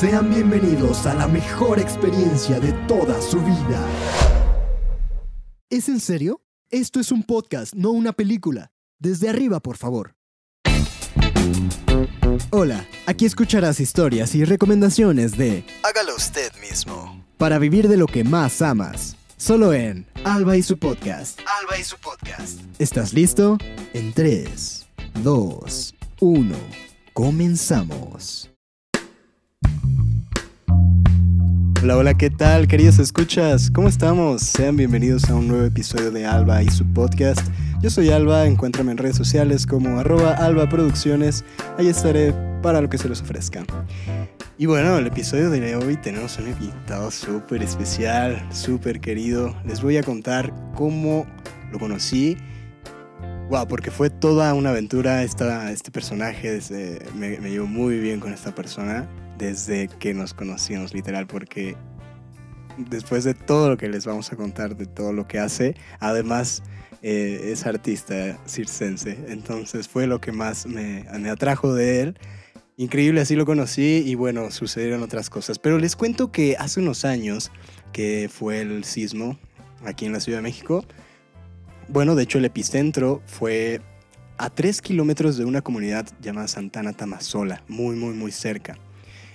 Sean bienvenidos a la mejor experiencia de toda su vida. ¿Es en serio? Esto es un podcast, no una película. Desde arriba, por favor. Hola, aquí escucharás historias y recomendaciones de Hágalo usted mismo. Para vivir de lo que más amas. Solo en Alba y su podcast. Alba y su podcast. ¿Estás listo? En 3, 2, 1. Comenzamos. Hola, hola, ¿qué tal, queridos escuchas? ¿Cómo estamos? Sean bienvenidos a un nuevo episodio de Alba y su podcast. Yo soy Alba, encuéntrame en redes sociales como arroba Alba Producciones, ahí estaré para lo que se les ofrezca. Y bueno, el episodio de hoy tenemos un invitado súper especial, súper querido. Les voy a contar cómo lo conocí. Wow, porque fue toda una aventura esta, este personaje, me, me llevo muy bien con esta persona desde que nos conocimos, literal, porque después de todo lo que les vamos a contar, de todo lo que hace, además eh, es artista circense, entonces fue lo que más me, atrajo de él. Increíble, así lo conocí y bueno, sucedieron otras cosas. Pero les cuento que hace unos años, que fue el sismo aquí en la Ciudad de México, bueno, de hecho el epicentro fue a tres kilómetros de una comunidad llamada Santana Tamazola, muy, muy, muy cerca.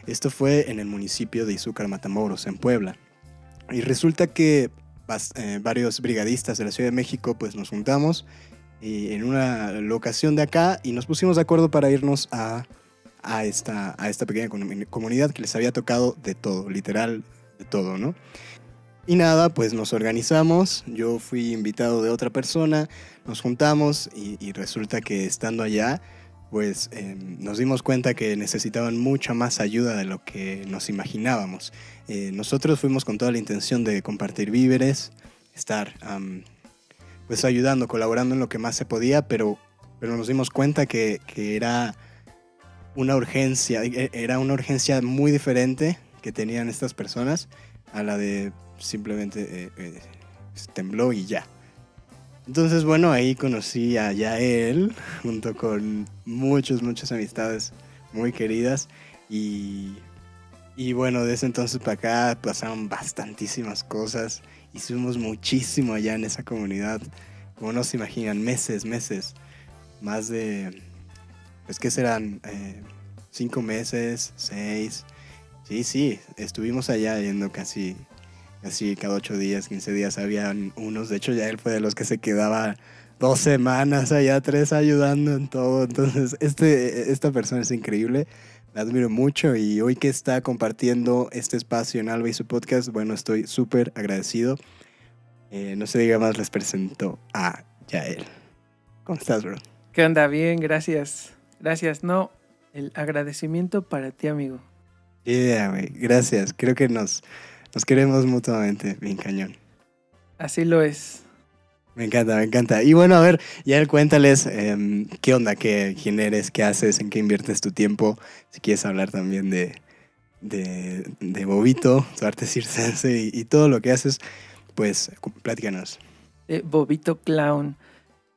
Esto fue en el municipio de Izúcar, Matamoros, en Puebla. Y resulta que eh, varios brigadistas de la Ciudad de México pues nos juntamos en una locación de acá y nos pusimos de acuerdo para irnos a, a, esta, pequeña comunidad que les había tocado de todo, literal de todo, ¿no? Y nada, pues nos organizamos, yo fui invitado de otra persona, nos juntamos y resulta que estando allá pues em, nos dimos cuenta que necesitaban mucha más ayuda de lo que nos imaginábamos. Eh, nosotros fuimos con toda la intención de compartir víveres, estar pues ayudando, colaborando en lo que más se podía, pero, nos dimos cuenta que, era una urgencia, e, era una urgencia muy diferente que tenían estas personas a la de simplemente eh, eh, tembló y ya. Entonces, bueno, ahí conocí a él junto con muchas, muchas amistades muy queridas y, y bueno, desde entonces para acá pasaron bastantísimas cosas, hicimos muchísimo allá en esa comunidad, como no se imaginan, meses, meses, más de, pues que serán, eh, cinco meses, seis, sí, sí, estuvimos allá yendo casi Así cada ocho días, quince días habían unos. De hecho, ya él fue de los que se quedaba dos semanas allá, tres ayudando en todo. Entonces, este, esta persona es increíble. La admiro mucho y hoy que está compartiendo este espacio en Alba y su podcast, bueno, estoy súper agradecido. Eh, no se diga más, les presento a Yael. ¿Cómo estás, bro? ¿Qué onda? Bien, gracias. Gracias. No, el agradecimiento para ti, amigo. Yeah, güey. Gracias. Creo que nos nos queremos mutuamente, bien cañón. Así lo es. Me encanta, me encanta. Y bueno, a ver, ya cuéntales em, qué onda, qué, quién eres, qué haces, en qué inviertes tu tiempo. Si quieres hablar también de, de, de Bobito, tu arte circense y, todo lo que haces, pues platícanos. Eh, Bobito Clown.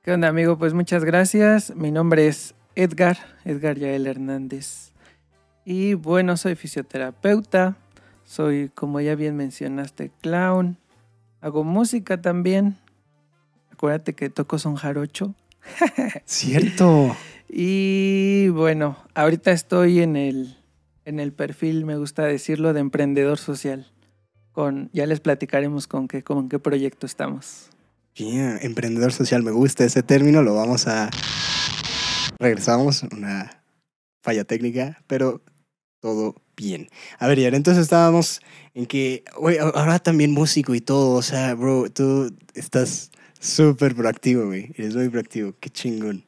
¿Qué onda, amigo? Pues muchas gracias. Mi nombre es Edgar, Edgar Yael Hernández. Y bueno, soy fisioterapeuta, soy, como ya bien mencionaste, clown. Hago música también. Acuérdate que toco son jarocho. Cierto. y bueno, ahorita estoy en el, en el perfil, me gusta decirlo, de emprendedor social. Con, ya les platicaremos con qué, con qué proyecto estamos. emprendedor social, me gusta ese término, lo vamos a... Regresamos, una falla técnica, pero todo bien. A ver, y entonces estábamos en que, güey, ahora también músico y todo, o sea, bro, tú estás súper proactivo, güey, eres muy proactivo, qué chingón.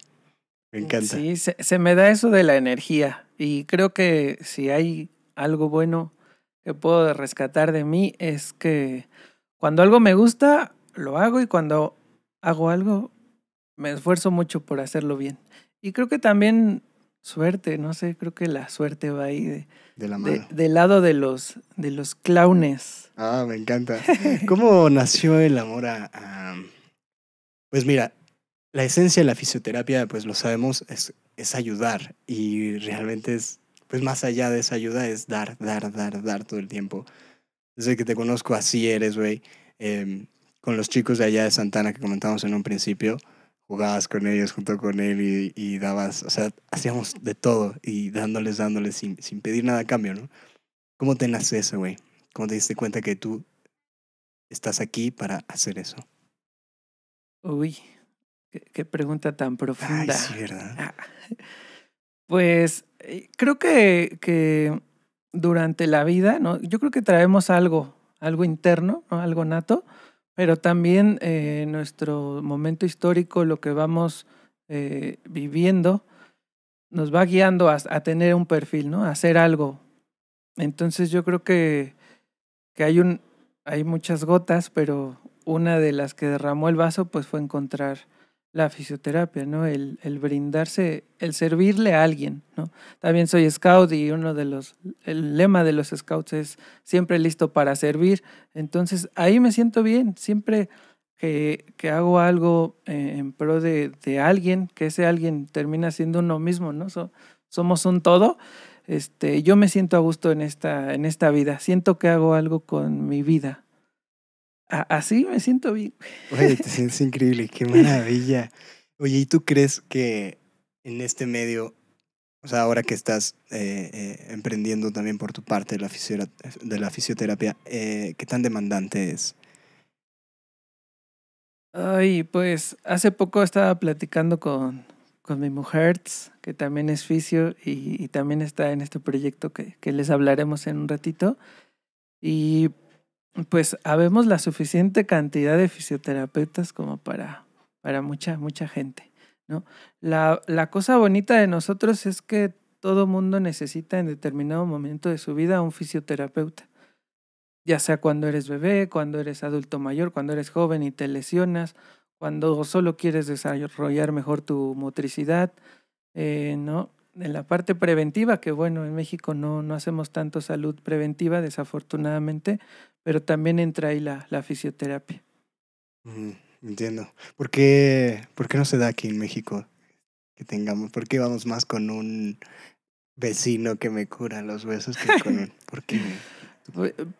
Me encanta. Sí, se, se, me da eso de la energía y creo que si hay algo bueno que puedo rescatar de mí es que cuando algo me gusta, lo hago y cuando hago algo, me esfuerzo mucho por hacerlo bien. Y creo que también suerte, no sé, creo que la suerte va ahí de, del lado de los, de los clownes. Ah, me encanta. ¿Cómo nació el amor a, Pues mira, la esencia de la fisioterapia, pues lo sabemos, es, es ayudar y realmente es, pues más allá de esa ayuda es dar, dar, dar, dar todo el tiempo. Desde que te conozco así eres, güey. Em, con los chicos de allá de Santana que comentamos en un principio, jugabas con ellos junto con él y, y, dabas, o sea, hacíamos de todo y dándoles, dándoles sin, sin pedir nada a cambio, ¿no? ¿Cómo te nace eso, güey? ¿Cómo te diste cuenta que tú estás aquí para hacer eso? Uy, qué, pregunta tan profunda. Ay, sí, ¿verdad? Ah, pues eh, creo que, que durante la vida, ¿no? Yo creo que traemos algo, algo interno, ¿no? algo nato, pero también eh, nuestro momento histórico, lo que vamos eh, viviendo, nos va guiando a, tener un perfil, ¿no? A hacer algo. Entonces yo creo que, que hay, un, hay muchas gotas, pero una de las que derramó el vaso pues fue encontrar la fisioterapia, ¿no? El, brindarse, el servirle a alguien, ¿no? También soy scout y uno de los, el lema de los scouts es siempre listo para servir. Entonces ahí me siento bien, siempre que, que hago algo eh, en pro de, alguien, que ese alguien termina siendo uno mismo, ¿no? somos un todo. Este, yo me siento a gusto en esta, en esta vida, siento que hago algo con mi vida así me siento bien. Oye, te sientes increíble, qué maravilla. Oye, ¿y tú crees que en este medio, o sea, ahora que estás eh, eh, emprendiendo también por tu parte de la, de la fisioterapia, eh, qué tan demandante es? Ay, pues hace poco estaba platicando con, con mi mujer, que también es fisio y, y también está en este proyecto que, que les hablaremos en un ratito. Y pues habemos la suficiente cantidad de fisioterapeutas como para, para mucha, mucha gente. ¿no? La, la cosa bonita de nosotros es que todo mundo necesita en determinado momento de su vida un fisioterapeuta. Ya sea cuando eres bebé, cuando eres adulto mayor, cuando eres joven y te lesionas, cuando solo quieres desarrollar mejor tu motricidad, eh, ¿no? en la parte preventiva, que bueno, en México no, no hacemos tanto salud preventiva, desafortunadamente, pero también entra ahí la, la fisioterapia. Mm, entiendo. ¿Por qué, ¿Por qué no se da aquí en México que tengamos? ¿Por qué vamos más con un vecino que me cura los huesos que con un... ¿Por qué?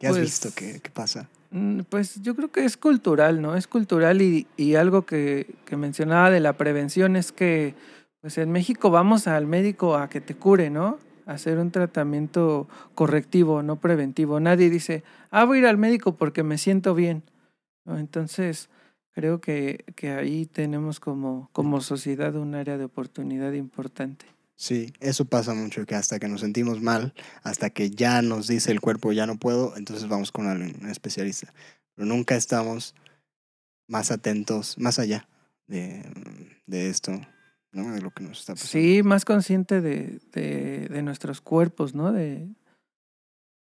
has pues, visto ¿Qué pasa? Mm, pues yo creo que es cultural, ¿no? Es cultural y, y algo que, que mencionaba de la prevención es que pues en México vamos al médico a que te cure, ¿no? A hacer un tratamiento correctivo, no preventivo. Nadie dice, ah, voy a ir al médico porque me siento bien. Entonces, creo que, que, ahí tenemos como, como sociedad un área de oportunidad importante. Sí, eso pasa mucho, que hasta que nos sentimos mal, hasta que ya nos dice el cuerpo, ya no puedo, entonces vamos con un especialista. Pero nunca estamos más atentos, más allá de, de esto, lo Sí, más consciente de, de, nuestros cuerpos, ¿no? De,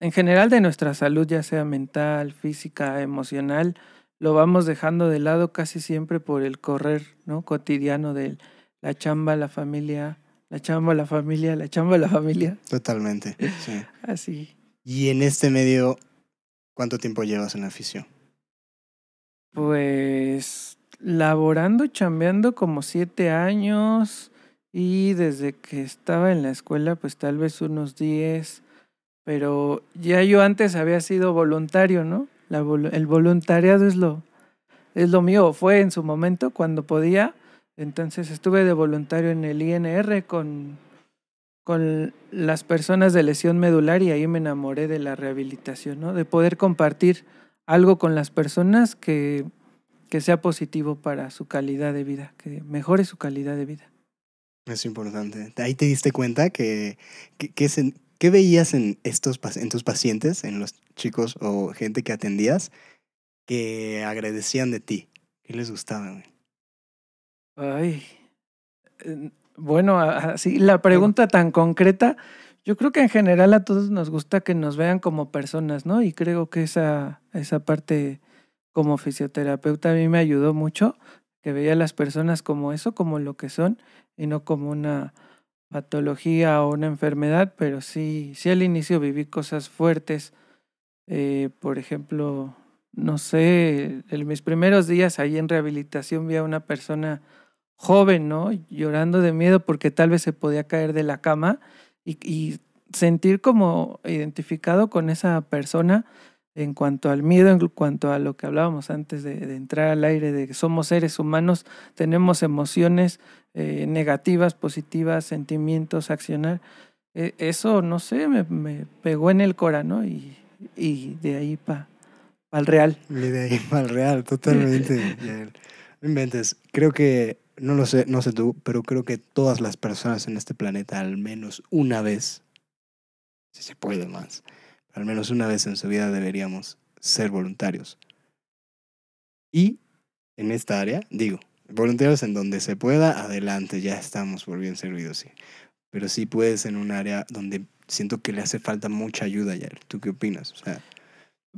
en general de nuestra salud, ya sea mental, física, emocional, lo vamos dejando de lado casi siempre por el correr, ¿no? Cotidiano de la chamba, la familia, la chamba, la familia, la chamba, la familia. Totalmente, sí. Así. Y en este medio, ¿cuánto tiempo llevas en la afición? Pues laborando, chambeando como siete años y desde que estaba en la escuela, pues tal vez unos diez, pero ya yo antes había sido voluntario, ¿no? el voluntariado es lo, es lo mío, fue en su momento cuando podía, entonces estuve de voluntario en el INR con, con las personas de lesión medular y ahí me enamoré de la rehabilitación, ¿no? De poder compartir algo con las personas que que sea positivo para su calidad de vida, que mejore su calidad de vida. Es importante. Ahí te diste cuenta que, que, ¿qué veías en, estos, en tus pacientes, en los chicos o gente que atendías, que agradecían de ti? ¿Qué les gustaba? Ay, bueno, así, la pregunta tan concreta, yo creo que en general a todos nos gusta que nos vean como personas, ¿no? Y creo que esa, esa parte como fisioterapeuta a mí me ayudó mucho que veía a las personas como eso, como lo que son y no como una patología o una enfermedad, pero sí, sí al inicio viví cosas fuertes. Eh, por ejemplo, no sé, en mis primeros días ahí en rehabilitación vi a una persona joven, ¿no? Llorando de miedo porque tal vez se podía caer de la cama y, y sentir como identificado con esa persona en cuanto al miedo, en cuanto a lo que hablábamos antes de, entrar al aire, de que somos seres humanos, tenemos emociones eh, negativas, positivas, sentimientos, accionar. Eh, eso, no sé, me, me, pegó en el cora, ¿no? Y, y de ahí para pa el real. Y de ahí para el real, totalmente. Me inventes. Creo que, no lo sé, no sé tú, pero creo que todas las personas en este planeta, al menos una vez, si se puede más, al menos una vez en su vida deberíamos ser voluntarios. Y en esta área, digo, voluntarios en donde se pueda, adelante, ya estamos por bien servidos. Sí. Pero sí puedes en un área donde siento que le hace falta mucha ayuda, ayer ¿Tú qué opinas? O sea,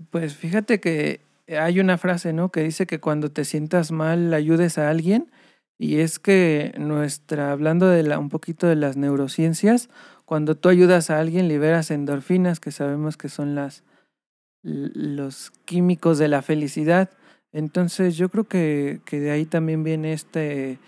pues fíjate que hay una frase, ¿no? Que dice que cuando te sientas mal ayudes a alguien. Y es que nuestra, hablando de un poquito de las neurociencias, cuando tú ayudas a alguien, liberas endorfinas, que sabemos que son las, los químicos de la felicidad. Entonces yo creo que, que de ahí también viene este...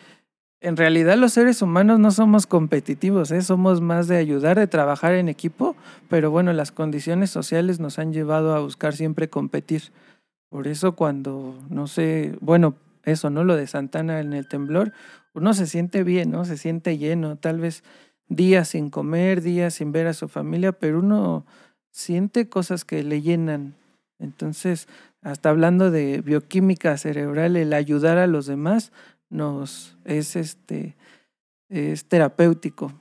En realidad los seres humanos no somos competitivos, ¿eh? somos más de ayudar, de trabajar en equipo, pero bueno, las condiciones sociales nos han llevado a buscar siempre competir. Por eso cuando, no sé, bueno, eso, ¿no? Lo de Santana en el temblor, uno se siente bien, ¿no? Se siente lleno, tal vez días sin comer, días sin ver a su familia, pero uno siente cosas que le llenan. Entonces, hasta hablando de bioquímica cerebral, el ayudar a los demás nos es este es terapéutico.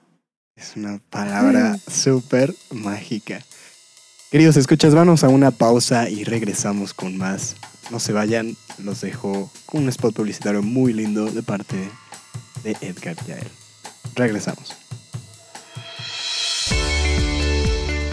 Es una palabra súper mágica. Queridos escuchas, vamos a una pausa y regresamos con más. No se vayan, los dejo con un spot publicitario muy lindo de parte de Edgar Yael. Regresamos.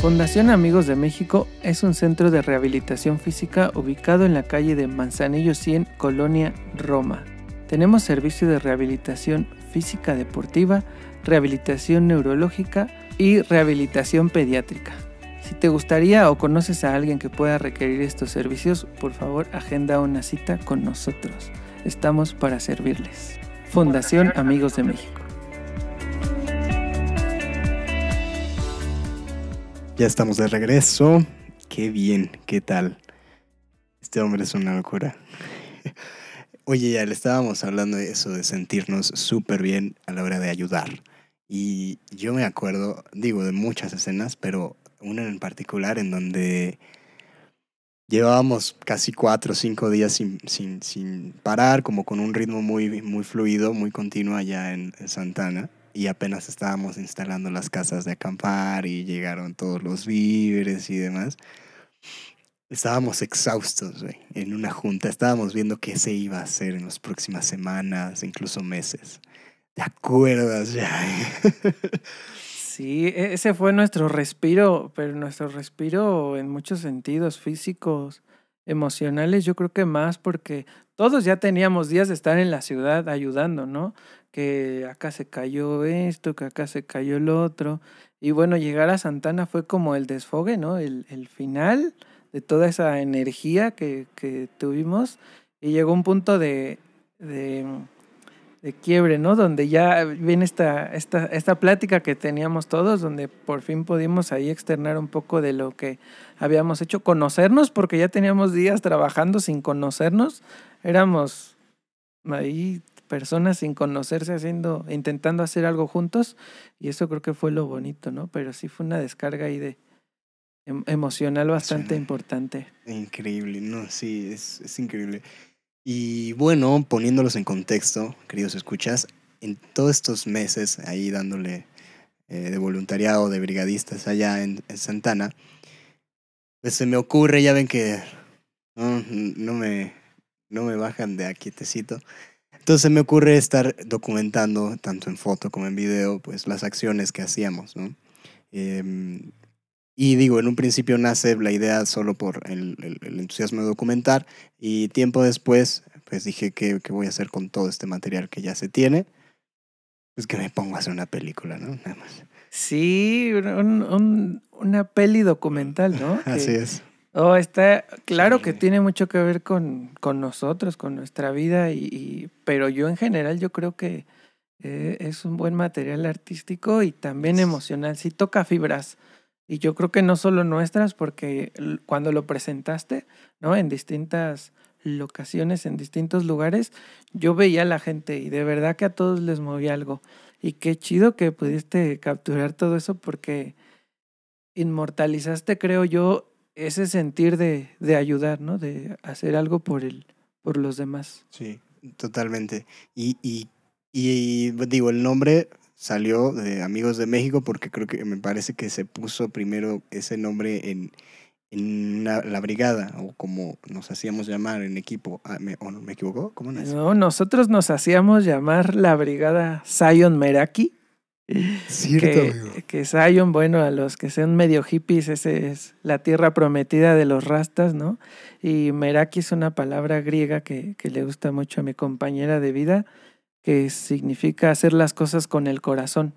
Fundación Amigos de México es un centro de rehabilitación física ubicado en la calle de Manzanillo 100, Colonia, Roma. Tenemos servicio de rehabilitación física deportiva, rehabilitación neurológica y rehabilitación pediátrica. Si te gustaría o conoces a alguien que pueda requerir estos servicios, por favor agenda una cita con nosotros. Estamos para servirles. Fundación Amigos de México. Ya estamos de regreso. Qué bien, qué tal. Este hombre es una locura. Oye, ya le estábamos hablando de eso, de sentirnos súper bien a la hora de ayudar. Y yo me acuerdo, digo, de muchas escenas, pero una en particular en donde llevábamos casi cuatro o cinco días sin, sin, sin, parar, como con un ritmo muy, muy fluido, muy continuo allá en Santana y apenas estábamos instalando las casas de acampar y llegaron todos los víveres y demás. Estábamos exhaustos, en una junta. Estábamos viendo qué se iba a hacer en las próximas semanas, incluso meses. ¿Te acuerdas, ya? sí, e-, ese fue nuestro respiro, pero nuestro respiro en muchos sentidos físicos, emocionales, yo creo que más porque todos ya teníamos días de estar en la ciudad ayudando, ¿no? Que acá se cayó esto, que acá se cayó el otro. Y bueno, llegar a Santana fue como el desfogue, ¿no? El, final de toda esa energía que, tuvimos. Y llegó un punto de de quiebre, ¿no? Donde ya viene esta, esta, esta plática que teníamos todos, donde por fin pudimos ahí externar un poco de lo que habíamos hecho, conocernos, porque ya teníamos días trabajando sin conocernos, éramos ahí personas sin conocerse haciendo, intentando hacer algo juntos, y eso creo que fue lo bonito, ¿no? Pero sí fue una descarga ahí de em, emocional bastante importante. Increíble, no, sí, es, es increíble. Y bueno, poniéndolos en contexto, queridos escuchas, en todos estos meses ahí dándole eh, de voluntariado, de brigadistas allá en, en, Santana, pues se me ocurre, ya ven que no, me, no me bajan de aquí, cito. Entonces me ocurre estar documentando, tanto en foto como en video, pues las acciones que hacíamos, ¿no? Em, y digo, en un principio nace la idea solo por el, el, entusiasmo de documentar y tiempo después, pues dije, ¿qué, ¿qué, voy a hacer con todo este material que ya se tiene? Pues que me pongo a hacer una película, ¿no? Nada más. Sí, un, una peli documental, ¿no? Así es. Oh, está claro que tiene mucho que ver con, con nosotros, con nuestra vida, y, y, pero yo en general yo creo que eh, es un buen material artístico y también emocional. Sí toca fibras y yo creo que no solo nuestras, porque cuando lo presentaste, ¿no? En distintas locaciones, en distintos lugares, yo veía a la gente y de verdad que a todos les movía algo. Y qué chido que pudiste capturar todo eso porque inmortalizaste, creo yo, ese sentir de, de ayudar, ¿no? De hacer algo por, el, por los demás. Sí, totalmente. y, y digo, el nombre salió de Amigos de México porque creo que me parece que se puso primero ese nombre en, en la brigada o como nos hacíamos llamar en equipo. Ah, me, ¿O no me equivoco ¿Cómo No, nosotros nos hacíamos llamar la brigada Zion Meraki. Cierto, que, amigo. que Zion, bueno, a los que sean medio hippies, esa es la tierra prometida de los rastas, ¿no? Y Meraki es una palabra griega que, que le gusta mucho a mi compañera de vida que significa hacer las cosas con el corazón.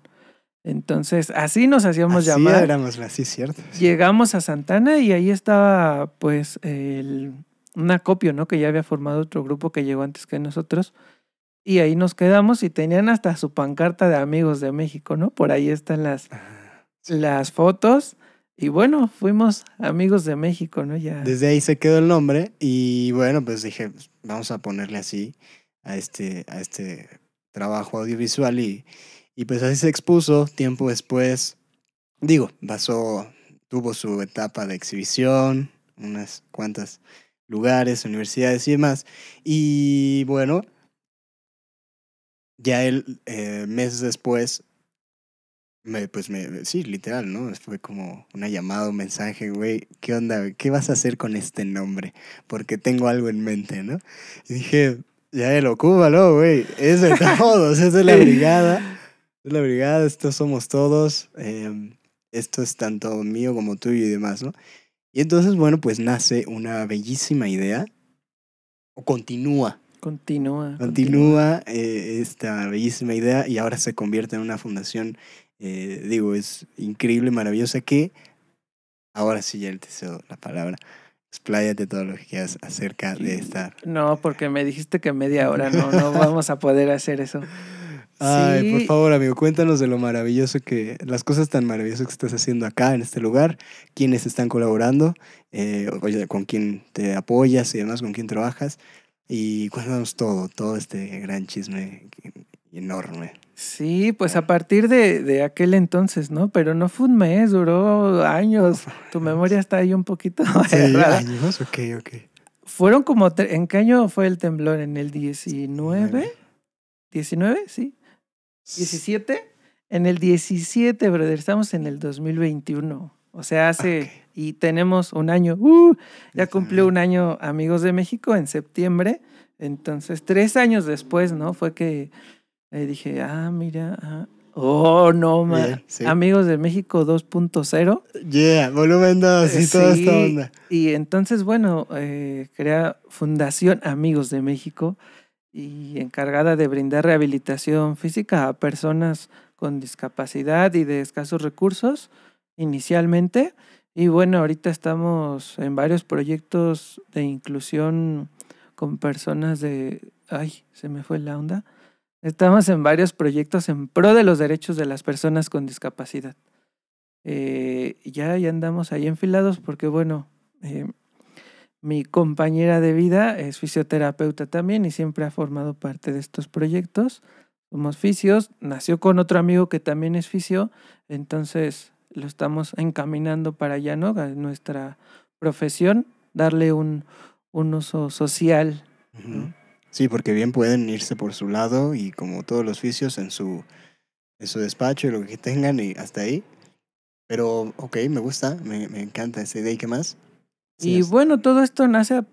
Entonces, así nos hacíamos así llamar. Éramos, así cierto. Llegamos a Santana y ahí estaba, pues, el, un acopio, ¿no? Que ya había formado otro grupo que llegó antes que nosotros. Y ahí nos quedamos y tenían hasta su pancarta de amigos de México, ¿no? Por ahí están las, las fotos. Y bueno, fuimos amigos de México, ¿no? Ya. Desde ahí se quedó el nombre y bueno, pues dije, pues, vamos a ponerle así a este, a este trabajo audiovisual y, y pues así se expuso tiempo después. Digo, pasó, tuvo su etapa de exhibición, unas cuantas lugares, universidades y demás. Y bueno, ya él, eh, meses después, me, pues me, sí, literal, ¿no? Fue como una llamada, un mensaje, güey, ¿qué onda? ¿Qué vas a hacer con este nombre? Porque tengo algo en mente, ¿no? Y dije, ya el ocúbalo, güey. Es de todos, es de la brigada. Es de la brigada, estos somos todos. Eh, esto es tanto mío como tuyo y demás, ¿no? Y entonces, bueno, pues nace una bellísima idea. O continúa. Continúa. Continúa, eh, esta bellísima idea y ahora se convierte en una fundación, eh, digo, es increíble, maravillosa que... Ahora sí ya te cedo la palabra expláyate todo lo que quieras acerca de esta. No, porque me dijiste que media hora, no, no vamos a poder hacer eso. Ay, por favor, amigo, cuéntanos de lo maravilloso que, las cosas tan maravillosas que estás haciendo acá en este lugar, quiénes están colaborando, eh, oye, con quién te apoyas y demás, con quién trabajas. Y cuéntanos todo, todo este gran chisme enorme. Sí, pues a partir de, de, aquel entonces, ¿no? Pero no fue un mes, duró años. Tu memoria está ahí un poquito. Sí, años, ok, ok. Fueron como. ¿En qué año fue el temblor? ¿En el 19? ¿19? Sí. ¿17? En el 17, brother. Estamos en el 2021. O sea, hace. Y tenemos un año. Uh, ya cumplió un año, amigos de México, en septiembre. Entonces, tres años después, ¿no? Fue que Ahí dije, ah, mira, ah, Oh, no, Amigos de México 2.0. Yeah, volumen 2 y eh, toda esta onda. Y entonces, bueno, eh, crea Fundación Amigos de México y encargada de brindar rehabilitación física a personas con discapacidad y de escasos recursos inicialmente. Y bueno, ahorita estamos en varios proyectos de inclusión con personas de... Ay, se me fue la onda Estamos en varios proyectos en pro de los derechos de las personas con discapacidad. Eh, ya, ya andamos ahí enfilados porque, bueno, eh, mi compañera de vida es fisioterapeuta también y siempre ha formado parte de estos proyectos. Somos fisios, nació con otro amigo que también es fisio, entonces lo estamos encaminando para allá, ¿no? nuestra profesión, darle un, uso social. ¿no? Sí, porque bien pueden irse por su lado y como todos los oficios en su, en su despacho y lo que tengan y hasta ahí. Pero ok, me gusta, me, me encanta esa idea y qué más. y bueno, todo esto nace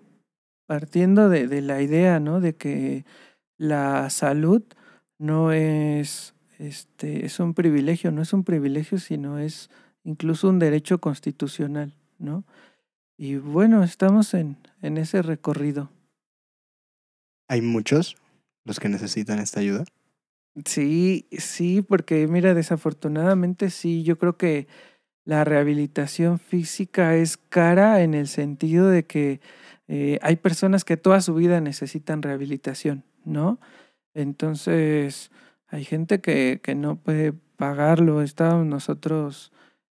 partiendo de, de la idea, ¿no? De que la salud no es, este, es un privilegio, no es un privilegio, sino es incluso un derecho constitucional, ¿no? Y bueno, estamos en, en ese recorrido hay muchos los que necesitan esta ayuda. Sí, sí, porque mira, desafortunadamente sí, yo creo que la rehabilitación física es cara en el sentido de que eh, hay personas que toda su vida necesitan rehabilitación, ¿no? Entonces, hay gente que, que no puede pagarlo. Estábamos nosotros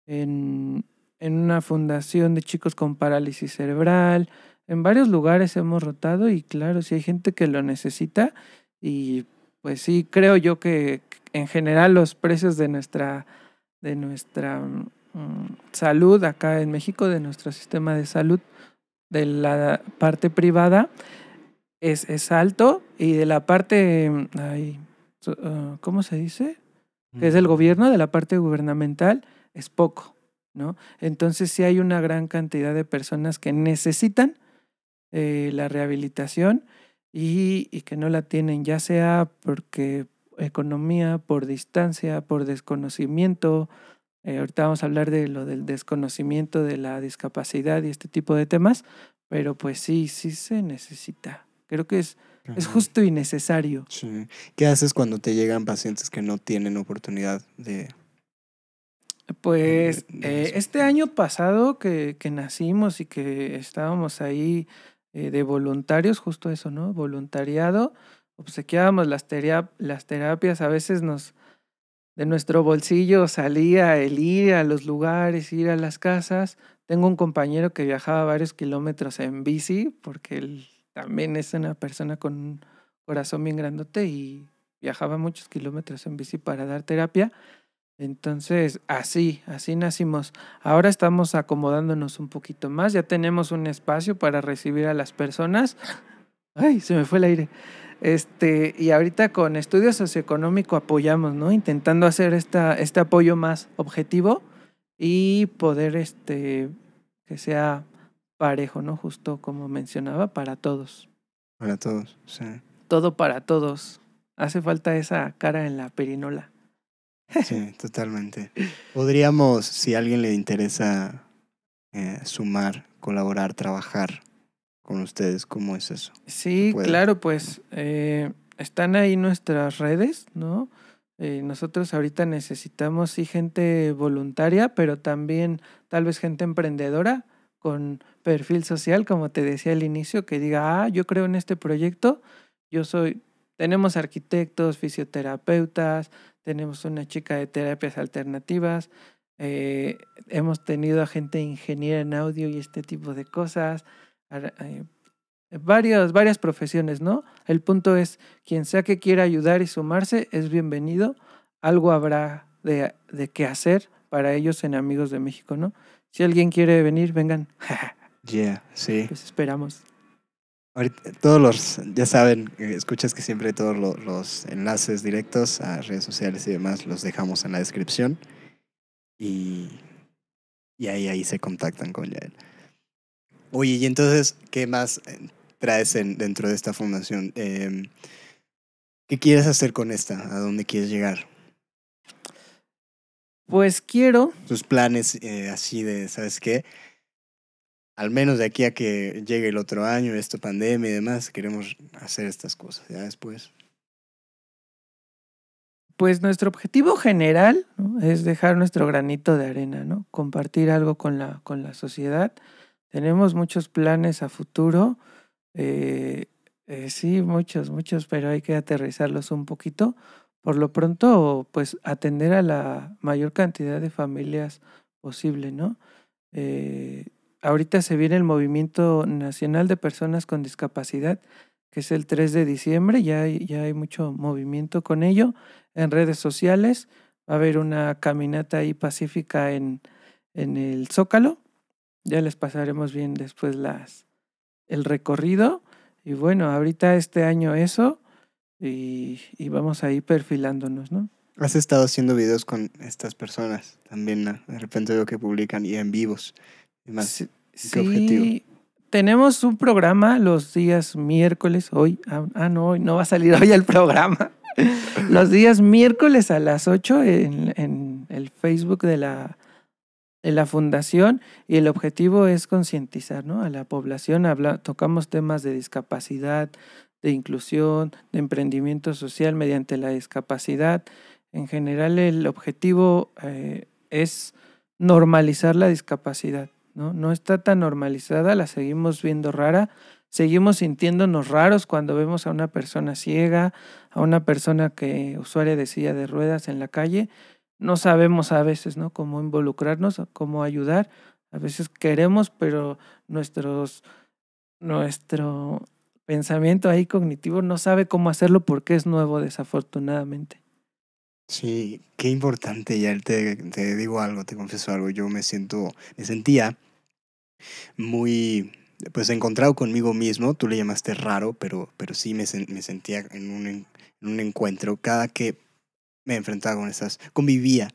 en, en una fundación de chicos con parálisis cerebral, en varios lugares hemos rotado y claro, si hay gente que lo necesita y pues sí, creo yo que en general los precios de nuestra, de nuestra mm, salud acá en México, de nuestro sistema de salud, de la parte privada, es, alto y de la parte, ah, ¿cómo se dice? Que es el mm. gobierno, de la parte gubernamental, es poco, ¿no? Entonces sí hay una gran cantidad de personas que necesitan eh, la rehabilitación y, y, que no la tienen, ya sea porque economía, por distancia, por desconocimiento. Eh, ahorita vamos a hablar de lo del desconocimiento de la discapacidad y este tipo de temas, pero pues sí, sí se necesita. Creo que es, es justo y necesario. ¿Qué haces cuando te llegan pacientes que no tienen oportunidad de... Pues eh, este año pasado que, que nacimos y que estábamos ahí eh, de voluntarios, justo eso, ¿no? Voluntariado, obsequiábamos las, las terapias, a veces nos de nuestro bolsillo salía el ir a los lugares, ir a las casas. Tengo un compañero que viajaba varios kilómetros en bici, porque él también es una persona con un corazón bien grandote y viajaba muchos kilómetros en bici para dar terapia. Entonces, así, así nacimos. Ahora estamos acomodándonos un poquito más. Ya tenemos un espacio para recibir a las personas. Ay, se me fue el aire. Este, y ahorita con estudio socioeconómico apoyamos, ¿no? Intentando hacer esta, este apoyo más objetivo y poder este, que sea parejo, ¿no? Justo como mencionaba, para todos. Para todos, sí. Todo para todos. Hace falta esa cara en la perinola. Sí, totalmente. Podríamos, si a alguien le interesa eh, sumar, colaborar, trabajar con ustedes, ¿cómo es eso? Sí, claro, pues eh, están ahí nuestras redes, ¿no? Eh, nosotros ahorita necesitamos sí gente voluntaria, pero también tal vez gente emprendedora con perfil social, como te decía al inicio, que diga, ah, yo creo en este proyecto, yo soy tenemos arquitectos, fisioterapeutas, tenemos una chica de terapias alternativas, eh, hemos tenido a gente ingeniera en audio y este tipo de cosas, eh, varias, varias profesiones, ¿no? El punto es, quien sea que quiera ayudar y sumarse es bienvenido, algo habrá de, de qué hacer para ellos en Amigos de México, ¿no? Si alguien quiere venir, vengan. yeah, sí. Pues esperamos. Ahorita, todos los, ya saben, eh, escuchas que siempre todos los, enlaces directos a redes sociales y demás los dejamos en la descripción. Y, y ahí, ahí se contactan con Yael. Oye, y entonces, ¿qué más eh, traes en, dentro de esta fundación? Em, ¿Qué quieres hacer con esta? ¿A dónde quieres llegar? Pues quiero. Tus planes eh, así de, ¿sabes qué? al menos de aquí a que llegue el otro año, esta pandemia y demás, queremos hacer estas cosas ya después. Pues nuestro objetivo general es dejar nuestro granito de arena, ¿no? Compartir algo con la, con la sociedad. Tenemos muchos planes a futuro. Eh, eh, sí, muchos, muchos, pero hay que aterrizarlos un poquito. Por lo pronto, pues atender a la mayor cantidad de familias posible, ¿no? Eh, ahorita se viene el Movimiento Nacional de Personas con Discapacidad, que es el 3 de diciembre, ya hay, ya hay mucho movimiento con ello en redes sociales. Va a haber una caminata ahí pacífica en, en el Zócalo. Ya les pasaremos bien después las, el recorrido. Y bueno, ahorita este año eso y, vamos ahí perfilándonos, ¿no? Has estado haciendo videos con estas personas también, de repente veo que publican y en vivos sí, Tenemos un programa los días miércoles, hoy, ah, ah no, hoy no va a salir hoy el programa. los días miércoles a las 8 en, el Facebook de la, fundación y el objetivo es concientizar a la población. tocamos temas de discapacidad, de inclusión, de emprendimiento social mediante la discapacidad. En general el objetivo eh, es normalizar la discapacidad. ¿no? No está tan normalizada, la seguimos viendo rara, seguimos sintiéndonos raros cuando vemos a una persona ciega, a una persona que usuaria de silla de ruedas en la calle. No sabemos a veces, ¿no? Cómo involucrarnos, cómo ayudar. A veces queremos, pero nuestros, nuestro pensamiento ahí cognitivo no sabe cómo hacerlo porque es nuevo, desafortunadamente. Sí, qué importante, ya te, te digo algo, te confieso algo, yo me siento, me sentía muy, pues encontrado conmigo mismo, tú le llamaste raro, pero, pero sí me, me sentía en un, en un encuentro cada que me enfrentaba con estas, convivía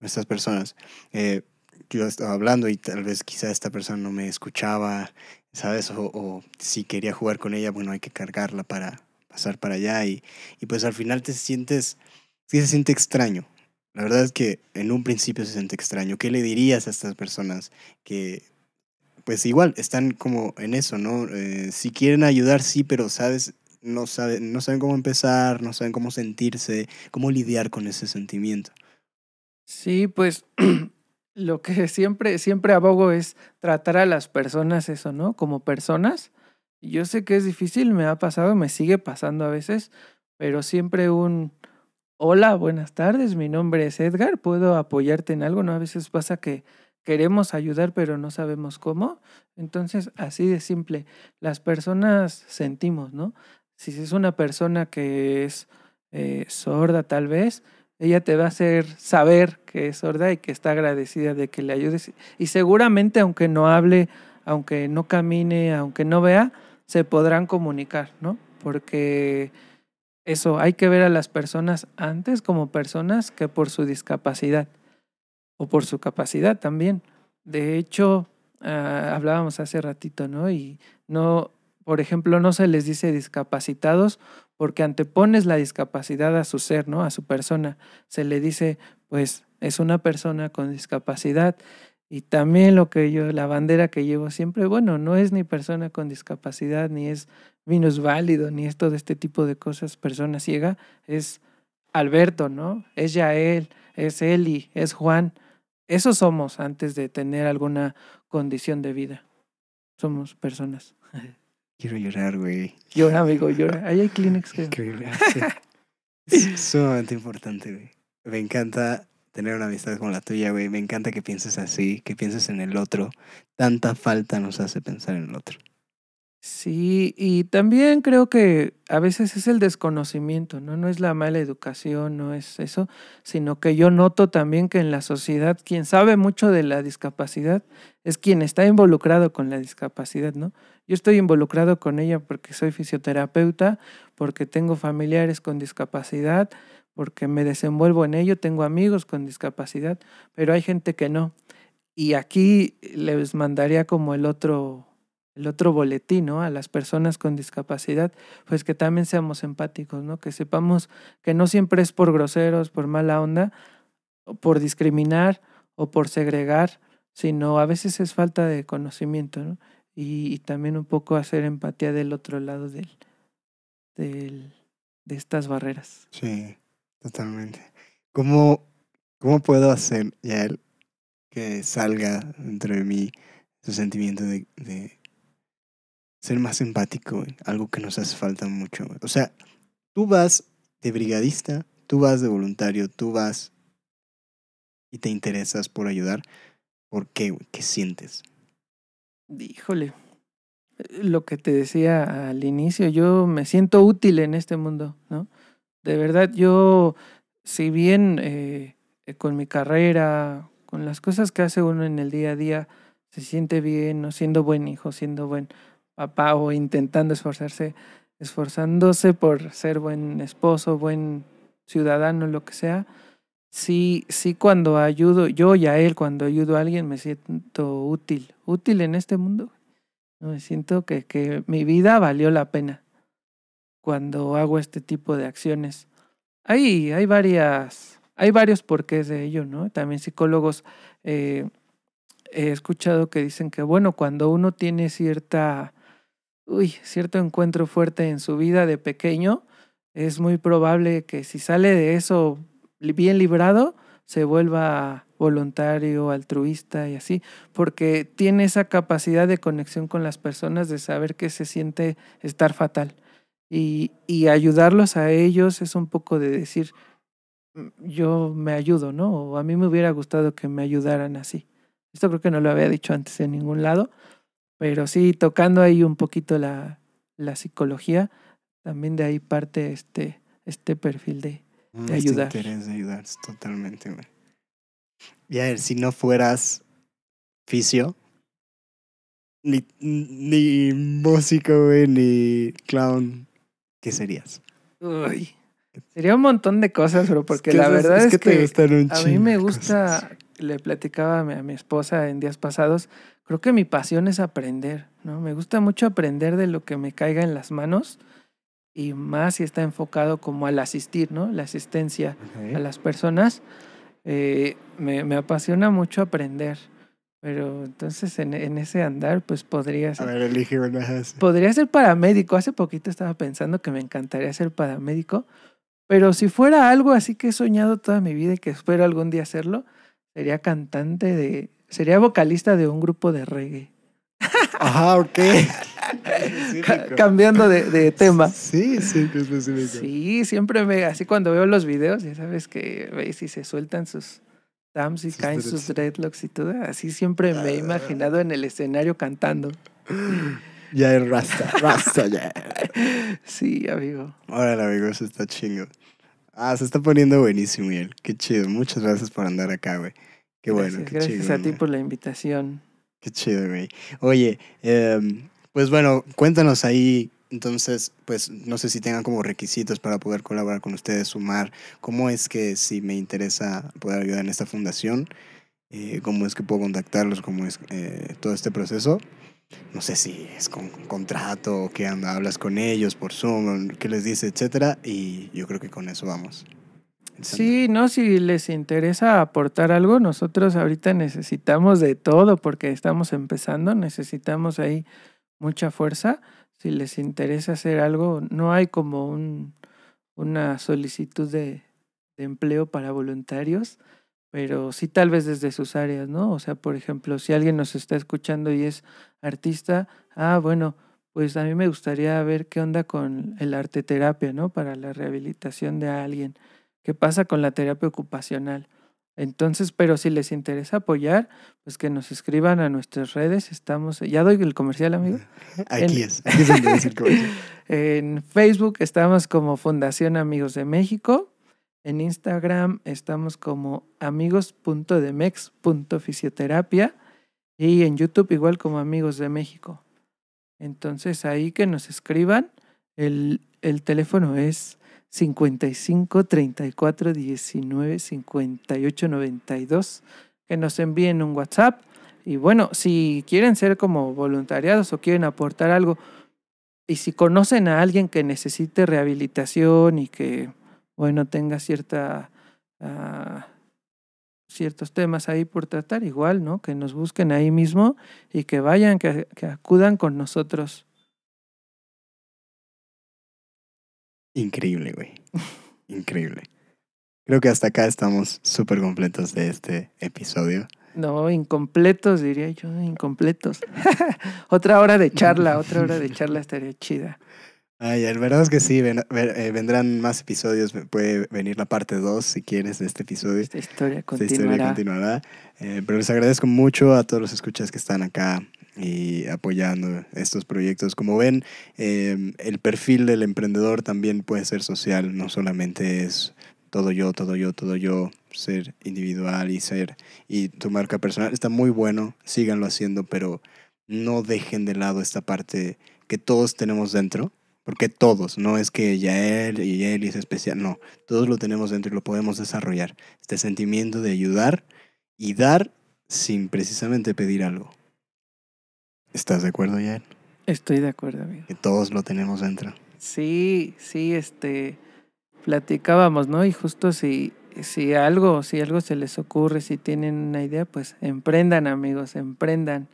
con estas personas. Eh, yo estaba hablando y tal vez quizá esta persona no me escuchaba, ¿sabes? O, o, si quería jugar con ella, bueno, hay que cargarla para pasar para allá y, y pues al final te sientes sí se siente extraño. La verdad es que en un principio se siente extraño. ¿Qué le dirías a estas personas que, pues igual, están como en eso, ¿no? Eh, si quieren ayudar, sí, pero sabes, no saben, no saben cómo empezar, no saben cómo sentirse, cómo lidiar con ese sentimiento. Sí, pues lo que siempre, siempre abogo es tratar a las personas eso, ¿no? Como personas. Yo sé que es difícil, me ha pasado, me sigue pasando a veces, pero siempre un, Hola, buenas tardes, mi nombre es Edgar, ¿puedo apoyarte en algo? ¿No? A veces pasa que queremos ayudar pero no sabemos cómo. Entonces, así de simple, las personas sentimos, ¿no? Si es una persona que es eh, sorda tal vez, ella te va a hacer saber que es sorda y que está agradecida de que le ayudes. Y seguramente, aunque no hable, aunque no camine, aunque no vea, se podrán comunicar, ¿no? Porque eso, hay que ver a las personas antes como personas que por su discapacidad o por su capacidad también. De hecho, ah, hablábamos hace ratito, ¿no? Y no, por ejemplo, no se les dice discapacitados porque antepones la discapacidad a su ser, ¿no? A su persona. Se le dice, pues, es una persona con discapacidad y también lo que yo, la bandera que llevo siempre, bueno, no es ni persona con discapacidad, ni es minusválido, ni es todo este tipo de cosas, persona ciega, es Alberto, ¿no? Es Yael, es Eli, es Juan. Eso somos antes de tener alguna condición de vida. Somos personas. Quiero llorar, güey. Llora, amigo, llora. Ahí hay Kleenex. Que... Es sumamente importante, güey. Me encanta tener una amistad como la tuya, güey. Me encanta que pienses así, que pienses en el otro. Tanta falta nos hace pensar en el otro. Sí, y también creo que a veces es el desconocimiento, ¿no? No es la mala educación, no es eso, sino que yo noto también que en la sociedad quien sabe mucho de la discapacidad es quien está involucrado con la discapacidad, ¿no? Yo estoy involucrado con ella porque soy fisioterapeuta, porque tengo familiares con discapacidad, porque me desenvuelvo en ello, tengo amigos con discapacidad, pero hay gente que no. Y aquí les mandaría como el otro, el otro boletín, A las personas con discapacidad, pues que también seamos empáticos, ¿no? Que sepamos que no siempre es por groseros, por mala onda, o por discriminar o por segregar, sino a veces es falta de conocimiento, ¿no? Y, también un poco hacer empatía del otro lado del, del, de estas barreras. Sí. Totalmente. ¿Cómo, cómo puedo hacer, Yael, que salga dentro de mí su sentimiento de, de ser más empático? Algo que nos hace falta mucho. O sea, tú vas de brigadista, tú vas de voluntario, tú vas y te interesas por ayudar. ¿Por qué? ¿Qué sientes? Híjole, eh, lo que te decía al inicio, yo me siento útil en este mundo, ¿no? De verdad, yo, si bien eh, eh, con mi carrera, con las cosas que hace uno en el día a día, se siente bien, o siendo buen hijo, siendo buen papá o intentando esforzarse, esforzándose por ser buen esposo, buen ciudadano, lo que sea. Sí, sí, cuando ayudo, yo y a él, cuando ayudo a alguien, me siento útil, útil en este mundo. Me siento que mi vida valió la pena cuando hago este tipo de acciones. Hay, hay varias, hay varios porqués de ello, ¿no? También psicólogos eh, he escuchado que dicen que, bueno, cuando uno tiene cierta, uy, cierto encuentro fuerte en su vida de pequeño, es muy probable que si sale de eso bien librado, se vuelva voluntario, altruista y así, porque tiene esa capacidad de conexión con las personas, de saber que se siente estar fatal y, y ayudarlos a ellos es un poco de decir, mm, yo me ayudo, ¿no? O a mí me hubiera gustado que me ayudaran así. Esto creo que no lo había dicho antes en ningún lado, pero sí tocando ahí un poquito la, la psicología, también de ahí parte este, este perfil de, mm, este de ayudar. ayudar, totalmente. Y a ver, si no fueras fisio, ni, ni músico, güey, ni clown, serías? Sería un montón de cosas, pero porque la verdad es, que, a mí me gusta, le platicaba a mi, esposa en días pasados, creo que mi pasión es aprender, ¿no? Me gusta mucho aprender de lo que me caiga en las manos y más si está enfocado como al asistir, ¿no? La asistencia a las personas. Eh, me apasiona mucho aprender. Pero entonces en, en, ese andar, pues podría ser. A ver, elige Podría ser paramédico. Hace poquito estaba pensando que me encantaría ser paramédico. Pero si fuera algo así que he soñado toda mi vida y que espero algún día hacerlo, sería cantante de. Sería vocalista de un grupo de reggae. Ajá, ok. cambiando de, de, tema. Sí, sí, específico. Sí, siempre me. Así cuando veo los videos, ya sabes que veis si se sueltan sus Dams y caen sus dreadlocks y todo. Así siempre me he ah. imaginado en el escenario cantando. Ya el rasta, rasta ya. Sí, amigo. Órale, amigo, eso está chingo. Ah, se está poniendo buenísimo, Miguel. Qué chido. Muchas gracias por andar acá, güey. Qué bueno, qué Gracias a ti por la invitación. Qué chido, güey. Oye, em, pues bueno, cuéntanos ahí entonces, pues no sé si tengan como requisitos para poder colaborar con ustedes, sumar, cómo es que si me interesa poder ayudar en esta fundación, eh, cómo es que puedo contactarlos, cómo es eh, todo este proceso. No sé si es con, contrato o qué anda, hablas con ellos por Zoom, qué les dice, etcétera. Y yo creo que con eso vamos. Sí, no, si les interesa aportar algo, nosotros ahorita necesitamos de todo porque estamos empezando, necesitamos ahí mucha fuerza les interesa hacer algo, no hay como una solicitud de, de empleo para voluntarios, pero sí tal vez desde sus áreas, ¿no? O sea, por ejemplo, si alguien nos está escuchando y es artista, ah, bueno, pues a mí me gustaría ver qué onda con el arte terapia, ¿no? Para la rehabilitación de alguien. ¿Qué pasa con la terapia ocupacional? Entonces, pero si les interesa apoyar, pues que nos escriban a nuestras redes. Estamos, ya doy el comercial, amigo. Aquí es, aquí en Facebook estamos como Fundación Amigos de México. En Instagram estamos como amigos.demex.fisioterapia. Y en YouTube igual como Amigos de México. Entonces ahí que nos escriban. El, el teléfono es 55 34 19 58 92 que nos envíen un WhatsApp. Y bueno, si quieren ser como voluntariados o quieren aportar algo, y si conocen a alguien que necesite rehabilitación y que, bueno, tenga cierta, ah, ciertos temas ahí por tratar, igual, ¿no? Que nos busquen ahí mismo y que vayan, que, que acudan con nosotros. Increíble, güey. Increíble. Creo que hasta acá estamos súper completos de este episodio. No, incompletos, diría yo, incompletos. otra hora de charla, otra hora de charla estaría chida. Ay, el verdad es que sí, eh, vendrán más episodios, puede venir la parte 2 si quieres de este episodio. Esta historia continuará. continuará. Eh, pero les agradezco mucho a todos los escuchas que están acá y apoyando estos proyectos. Como ven, em, el perfil del emprendedor también puede ser social, no solamente es todo yo, todo yo, todo yo, ser individual y ser y tu marca personal. Está muy bueno, síganlo haciendo, pero no dejen de lado esta parte que todos tenemos dentro, porque todos, no es que ya él y él es especial, no, todos lo tenemos dentro y lo podemos desarrollar. Este sentimiento de ayudar y dar sin precisamente pedir algo. ¿Estás de acuerdo, Yael? Estoy de acuerdo, amigo. Que todos lo tenemos dentro. Sí, sí, este, platicábamos, ¿no? Y justo si, si algo, si algo se les ocurre, si tienen una idea, pues emprendan, amigos, emprendan,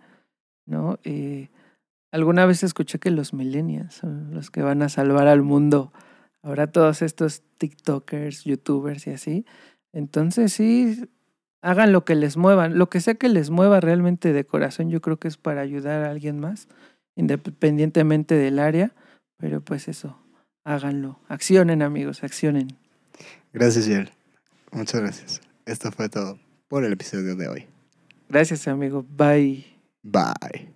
¿no? Y eh, alguna vez escuché que los millennials son los que van a salvar al mundo. Ahora todos estos TikTokers, YouTubers y así. Entonces sí, hagan lo que les muevan, lo que sea que les mueva realmente de corazón, yo creo que es para ayudar a alguien más, independientemente del área, pero pues eso, háganlo, accionen amigos, accionen. Gracias, Yel. Muchas gracias. Esto fue todo por el episodio de hoy. Gracias, amigo. Bye. Bye.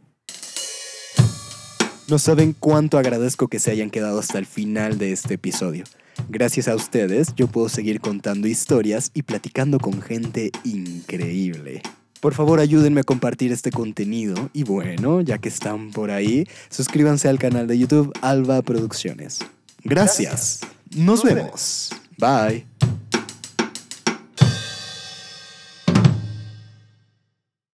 No saben cuánto agradezco que se hayan quedado hasta el final de este episodio. Gracias a ustedes yo puedo seguir contando historias y platicando con gente increíble. Por favor ayúdenme a compartir este contenido y bueno, ya que están por ahí, suscríbanse al canal de YouTube Alba Producciones. Gracias. Nos, vemos. Bye.